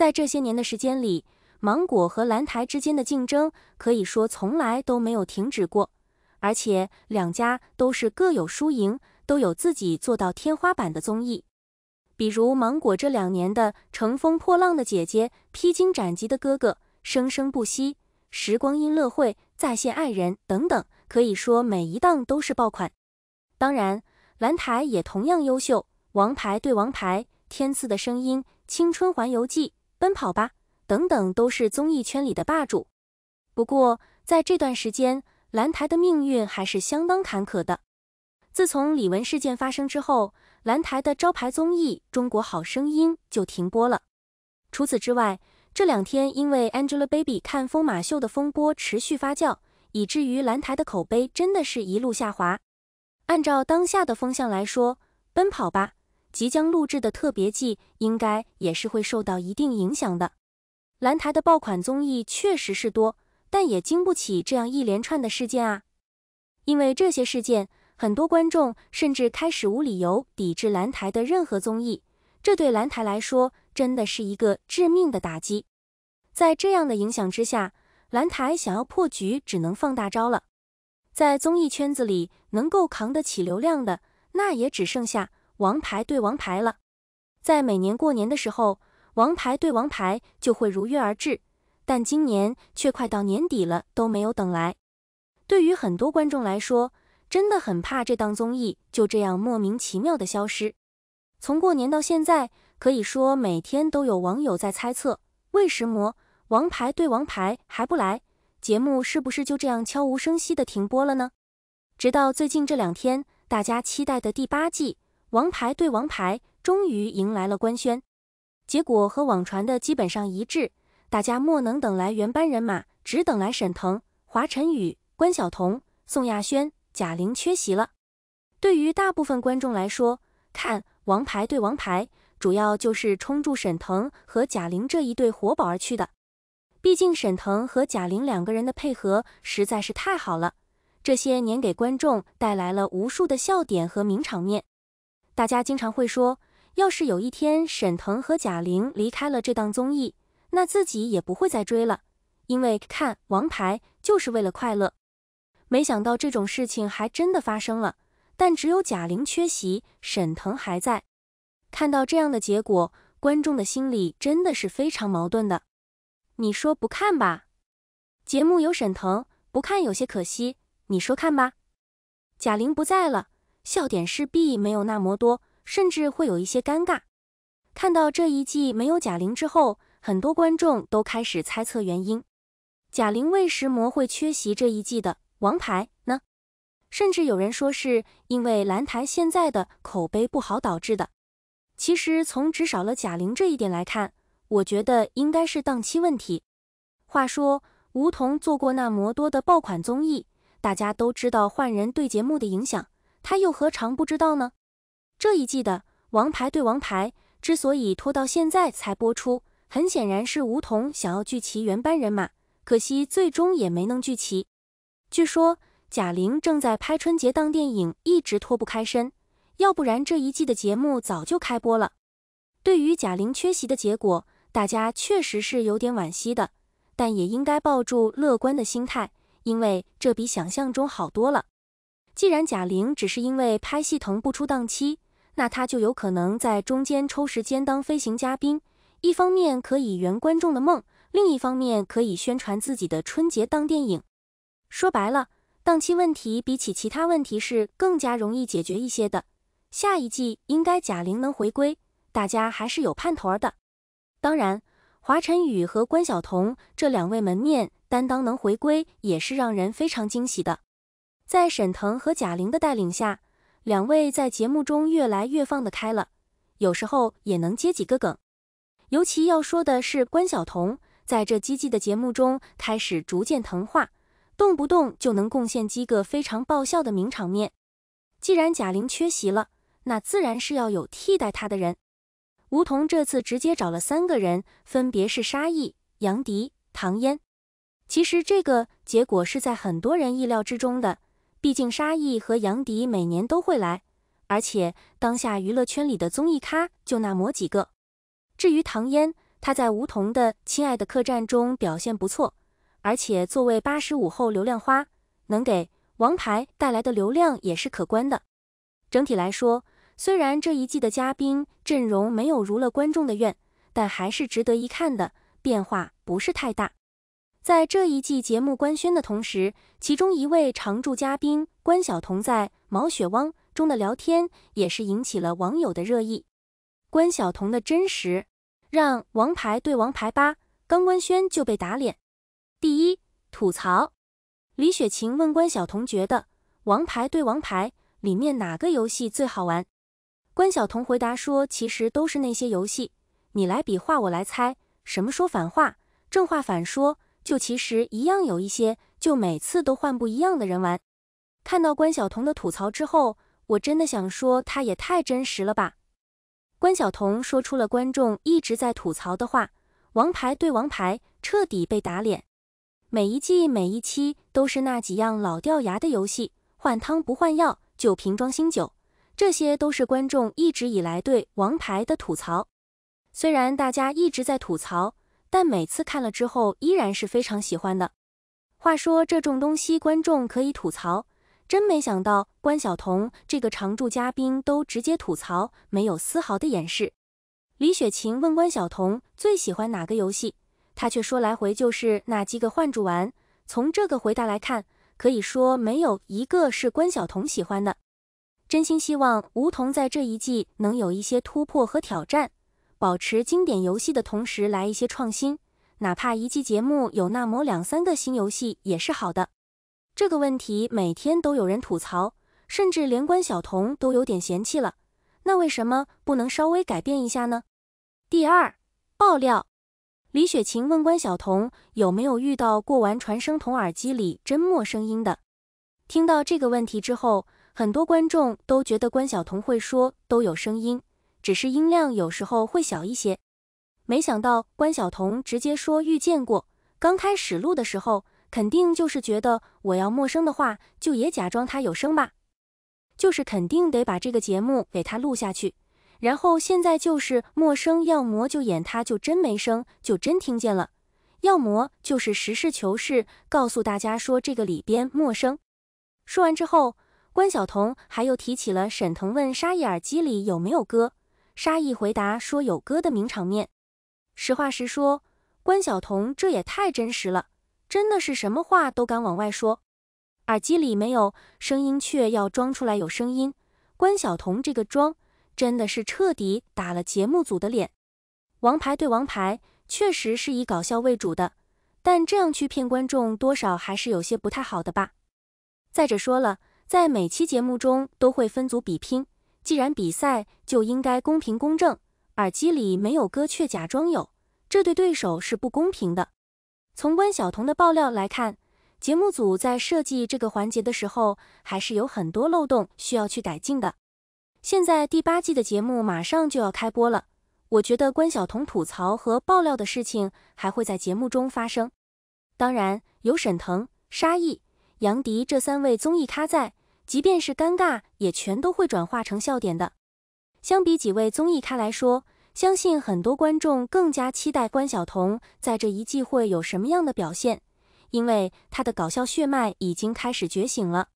在这些年的时间里，芒果和蓝台之间的竞争可以说从来都没有停止过，而且两家都是各有输赢，都有自己做到天花板的综艺。比如芒果这两年的《乘风破浪的姐姐》《披荆斩棘的哥哥》《生生不息》《时光音乐会》《在线爱人》等等，可以说每一档都是爆款。当然，蓝台也同样优秀，《王牌对王牌》《天赐的声音》《青春环游记》。奔跑吧，等等，都是综艺圈里的霸主。不过，在这段时间，蓝台的命运还是相当坎坷的。自从李玟事件发生之后，蓝台的招牌综艺《中国好声音》就停播了。除此之外，这两天因为 Angelababy 看疯马秀的风波持续发酵，以至于蓝台的口碑真的是一路下滑。按照当下的风向来说，《奔跑吧》。即将录制的特别季应该也是会受到一定影响的。蓝台的爆款综艺确实是多，但也经不起这样一连串的事件啊。因为这些事件，很多观众甚至开始无理由抵制蓝台的任何综艺，这对蓝台来说真的是一个致命的打击。在这样的影响之下，蓝台想要破局，只能放大招了。在综艺圈子里，能够扛得起流量的，那也只剩下。王牌对王牌了，在每年过年的时候，王牌对王牌就会如约而至，但今年却快到年底了都没有等来。对于很多观众来说，真的很怕这档综艺就这样莫名其妙的消失。从过年到现在，可以说每天都有网友在猜测，为什么王牌对王牌还不来？节目是不是就这样悄无声息的停播了呢？直到最近这两天，大家期待的第八季。《王牌对王牌》终于迎来了官宣，结果和网传的基本上一致。大家莫能等来原班人马，只等来沈腾、华晨宇、关晓彤、宋亚轩、贾玲缺席了。对于大部分观众来说，看《王牌对王牌》主要就是冲住沈腾和贾玲这一对活宝而去的。毕竟沈腾和贾玲两个人的配合实在是太好了，这些年给观众带来了无数的笑点和名场面。大家经常会说，要是有一天沈腾和贾玲离开了这档综艺，那自己也不会再追了，因为看《王牌》就是为了快乐。没想到这种事情还真的发生了，但只有贾玲缺席，沈腾还在。看到这样的结果，观众的心里真的是非常矛盾的。你说不看吧，节目有沈腾，不看有些可惜；你说看吧，贾玲不在了。笑点势必没有那么多，甚至会有一些尴尬。看到这一季没有贾玲之后，很多观众都开始猜测原因：贾玲为什么会缺席这一季的王牌呢？甚至有人说是因为蓝台现在的口碑不好导致的。其实从只少了贾玲这一点来看，我觉得应该是档期问题。话说，吴彤做过那么多的爆款综艺，大家都知道换人对节目的影响。他又何尝不知道呢？这一季的王牌对王牌之所以拖到现在才播出，很显然是吴彤想要聚齐原班人马，可惜最终也没能聚齐。据说贾玲正在拍春节档电影，一直脱不开身，要不然这一季的节目早就开播了。对于贾玲缺席的结果，大家确实是有点惋惜的，但也应该抱住乐观的心态，因为这比想象中好多了。既然贾玲只是因为拍戏腾不出档期，那她就有可能在中间抽时间当飞行嘉宾。一方面可以圆观众的梦，另一方面可以宣传自己的春节档电影。说白了，档期问题比起其他问题是更加容易解决一些的。下一季应该贾玲能回归，大家还是有盼头儿的。当然，华晨宇和关晓彤这两位门面担当能回归，也是让人非常惊喜的。在沈腾和贾玲的带领下，两位在节目中越来越放得开了，有时候也能接几个梗。尤其要说的是关晓彤，在这积极的节目中开始逐渐腾化，动不动就能贡献几个非常爆笑的名场面。既然贾玲缺席了，那自然是要有替代她的人。吴彤这次直接找了三个人，分别是沙溢、杨迪、唐嫣。其实这个结果是在很多人意料之中的。毕竟沙溢和杨迪每年都会来，而且当下娱乐圈里的综艺咖就那么几个。至于唐嫣，她在吴彤的《亲爱的客栈》中表现不错，而且作为八十五后流量花，能给王牌带来的流量也是可观的。整体来说，虽然这一季的嘉宾阵容没有如了观众的愿，但还是值得一看的。变化不是太大。在这一季节目官宣的同时，其中一位常驻嘉宾关晓彤在《毛雪汪》中的聊天也是引起了网友的热议。关晓彤的真实让《王牌对王牌八》刚官宣就被打脸。第一吐槽，李雪琴问关晓彤觉得《王牌对王牌》里面哪个游戏最好玩？关晓彤回答说，其实都是那些游戏，你来比划我来猜，什么说反话，正话反说。就其实一样，有一些就每次都换不一样的人玩。看到关晓彤的吐槽之后，我真的想说，她也太真实了吧！关晓彤说出了观众一直在吐槽的话：“王牌对王牌彻底被打脸，每一季每一期都是那几样老掉牙的游戏，换汤不换药，就瓶装新酒。”这些都是观众一直以来对《王牌》的吐槽。虽然大家一直在吐槽。但每次看了之后依然是非常喜欢的。话说这种东西观众可以吐槽，真没想到关晓彤这个常驻嘉宾都直接吐槽，没有丝毫的掩饰。李雪琴问关晓彤最喜欢哪个游戏，她却说来回就是那几个换着玩。从这个回答来看，可以说没有一个是关晓彤喜欢的。真心希望梧桐在这一季能有一些突破和挑战。保持经典游戏的同时，来一些创新，哪怕一季节目有那么两三个新游戏也是好的。这个问题每天都有人吐槽，甚至连关晓彤都有点嫌弃了。那为什么不能稍微改变一下呢？第二，爆料。李雪琴问关晓彤有没有遇到过玩传声筒耳机里真没声音的。听到这个问题之后，很多观众都觉得关晓彤会说都有声音。只是音量有时候会小一些。没想到关晓彤直接说遇见过。刚开始录的时候，肯定就是觉得我要陌生的话，就也假装他有声吧。就是肯定得把这个节目给他录下去。然后现在就是陌生，要么就演他，就真没声，就真听见了。要么就是实事求是告诉大家说这个里边陌生。说完之后，关晓彤还又提起了沈腾问沙溢耳机里有没有歌。沙溢回答说：“有歌的名场面。”实话实说，关晓彤这也太真实了，真的是什么话都敢往外说。耳机里没有声音，却要装出来有声音。关晓彤这个装，真的是彻底打了节目组的脸。王牌对王牌确实是以搞笑为主的，但这样去骗观众，多少还是有些不太好的吧。再者说了，在每期节目中都会分组比拼。既然比赛就应该公平公正，耳机里没有歌却假装有，这对对手是不公平的。从关晓彤的爆料来看，节目组在设计这个环节的时候，还是有很多漏洞需要去改进的。现在第八季的节目马上就要开播了，我觉得关晓彤吐槽和爆料的事情还会在节目中发生。当然，有沈腾、沙溢、杨迪这三位综艺咖在。即便是尴尬，也全都会转化成笑点的。相比几位综艺咖来说，相信很多观众更加期待关晓彤在这一季会有什么样的表现，因为她的搞笑血脉已经开始觉醒了。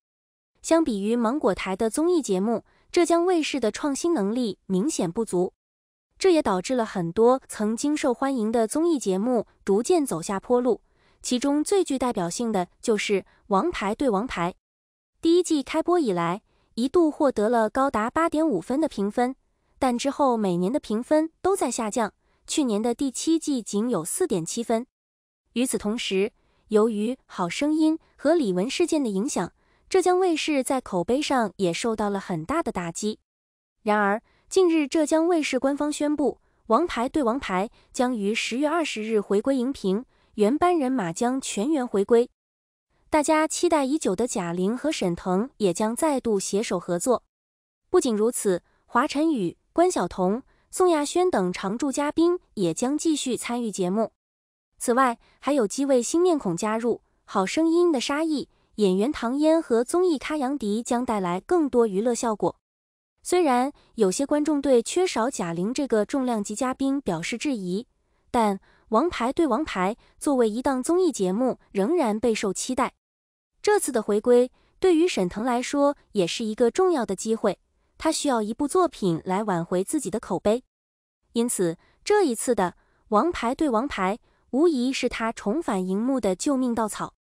相比于芒果台的综艺节目，浙江卫视的创新能力明显不足，这也导致了很多曾经受欢迎的综艺节目逐渐走下坡路，其中最具代表性的就是《王牌对王牌》。第一季开播以来，一度获得了高达八点五分的评分，但之后每年的评分都在下降。去年的第七季仅有四点七分。与此同时，由于《好声音》和李玟事件的影响，浙江卫视在口碑上也受到了很大的打击。然而，近日浙江卫视官方宣布，《王牌对王牌》将于十月二十日回归荧屏，原班人马将全员回归。大家期待已久的贾玲和沈腾也将再度携手合作。不仅如此，华晨宇、关晓彤、宋亚轩等常驻嘉宾也将继续参与节目。此外，还有几位新面孔加入《好声音》的沙溢、演员唐嫣和综艺咖杨迪将带来更多娱乐效果。虽然有些观众对缺少贾玲这个重量级嘉宾表示质疑，但王牌对王牌作为一档综艺节目，仍然备受期待。这次的回归对于沈腾来说也是一个重要的机会，他需要一部作品来挽回自己的口碑。因此，这一次的王牌对王牌无疑是他重返荧幕的救命稻草。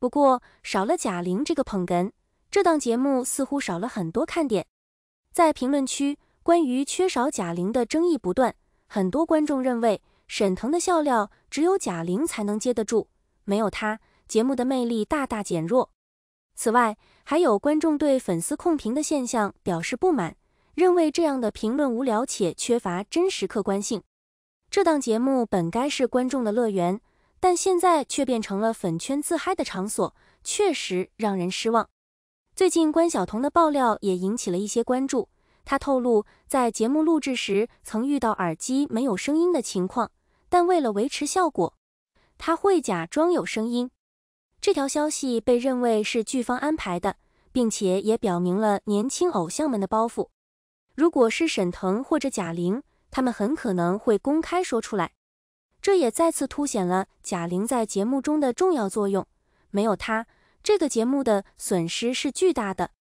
不过，少了贾玲这个捧哏，这档节目似乎少了很多看点。在评论区，关于缺少贾玲的争议不断，很多观众认为沈腾的笑料只有贾玲才能接得住，没有他，节目的魅力大大减弱。此外，还有观众对粉丝控评的现象表示不满，认为这样的评论无聊且缺乏真实客观性。这档节目本该是观众的乐园，但现在却变成了粉圈自嗨的场所，确实让人失望。最近关晓彤的爆料也引起了一些关注。她透露，在节目录制时曾遇到耳机没有声音的情况，但为了维持效果，她会假装有声音。这条消息被认为是剧方安排的，并且也表明了年轻偶像们的包袱。如果是沈腾或者贾玲，他们很可能会公开说出来。这也再次凸显了贾玲在节目中的重要作用。没有她，这个节目的损失是巨大的。